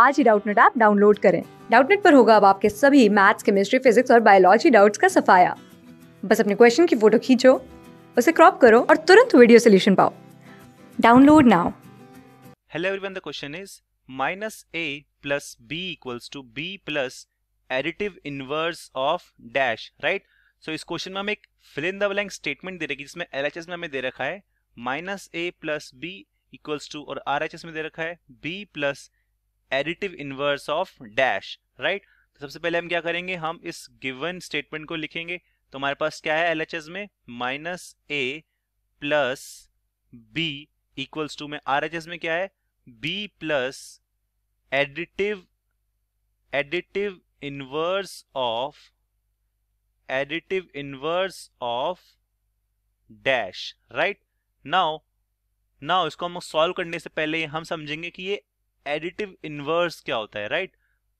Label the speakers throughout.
Speaker 1: आज ही Doubtnut app download करें डाउटनेट पर होगा अब आपके सभी मैथ्स केमिस्ट्री फिजिक्स और बायोलॉजी डाउट्स का सफाया बस अपने क्वेश्चन की फोटो खींचो उसे क्रॉप करो और तुरंत वीडियो सोल्यूशन पाओ download now
Speaker 2: hello everyone the question is minus A plus B equals to B plus additive inverse of dash right so इस क्वेश्चन में हम एक fill in the blank statement दे रखी जिसमें एल में हमें दे रखा है minus A plus B equals to और आर एच एस में दे रखा है B plus additive inverse of dash right तो सबसे पहले हम क्या करेंगे हम इस गिवन स्टेटमेंट को लिखेंगे तो हमारे पास क्या है एल में minus A plus B equals to में आर में क्या है B plus additive additive inverse of additive inverse of dash right now now इसको हम सॉल्व करने से पहले हम समझेंगे कि ये एडिटिव इन्वर्स क्या होता है राइट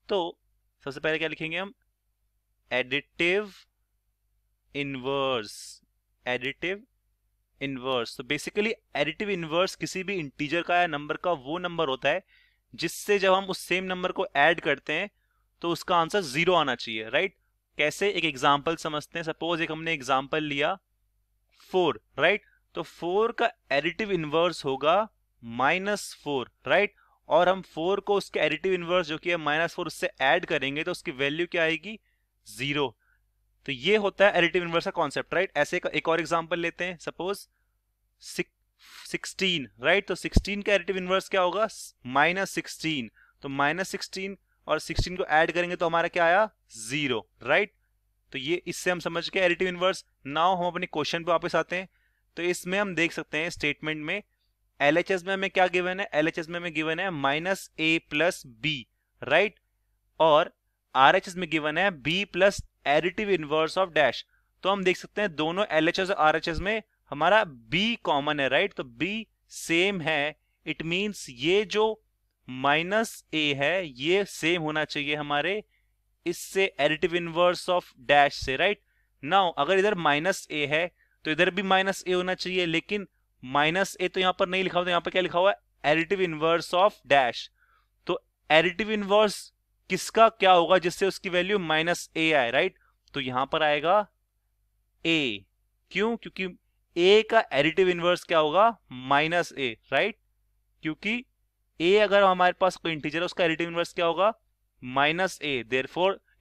Speaker 2: तो सबसे पहले क्या लिखेंगे हम एडिटिव इनवर्स एडिटिव इनवर्स तो बेसिकली एडिटिव इनवर्स किसी भी इंटीजर का या नंबर का वो नंबर होता है जिससे जब हम उस सेम नंबर को ऐड करते हैं तो उसका आंसर जीरो आना चाहिए राइट कैसे एक एग्जाम्पल समझते हैं सपोज एक हमने एग्जाम्पल लिया फोर राइट तो फोर का एडिटिव इनवर्स होगा माइनस फोर राइट और हम फोर को उसके एडिटिव इन्वर्स जो कि है माइनस फोर उससे ऐड करेंगे तो उसकी वैल्यू क्या आएगी जीरो तो ये होता है एडिटिव इन्वर्स का कॉन्सेप्ट राइट ऐसे एक और एग्जाम्पल लेते हैं सपोज सिक्सटीन राइट तो सिक्सटीन का एडिटिव इन्वर्स क्या होगा माइनस सिक्सटीन तो माइनस सिक्सटीन और सिक्सटीन को ऐड करेंगे तो हमारा क्या आया जीरो राइट तो ये इससे हम समझ के एडिटिव इन्वर्स नाउ हम अपने क्वेश्चन पे वापस आते हैं तो इसमें हम देख सकते हैं स्टेटमेंट में एल में हमें क्या गिवन है एल में हमें गिवन है minus A plus B right और आर में गिवन है B plus additive inverse of dash तो हम देख सकते हैं दोनों एल और आर में हमारा बी कॉमन है राइट तो बी सेम है इट मीन्स ये जो माइनस ए है ये सेम होना चाहिए हमारे इससे एडिटिव इनवर्स ऑफ डैश से राइट नाउ अगर इधर माइनस ए है तो इधर भी माइनस ए होना चाहिए लेकिन माइनस ए तो यहां पर नहीं लिखा हुआ तो यहां पर क्या लिखा हुआ है एडिटिव इनवर्स ऑफ डैश तो एडिटिव इनवर्स किसका क्या होगा जिससे उसकी वैल्यू माइनस ए आए राइट तो यहां पर आएगा ए क्यों क्योंकि ए का एडिटिव इनवर्स क्या होगा माइनस ए राइट क्योंकि ए अगर हमारे पास कोई इंटीजर है उसका एडिटिव इनवर्स क्या होगा माइनस ए देर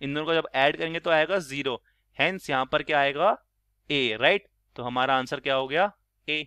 Speaker 2: इन दोनों को जब ऐड करेंगे तो आएगा जीरो हैंस यहां पर क्या आएगा ए राइट तो हमारा आंसर क्या हो गया ए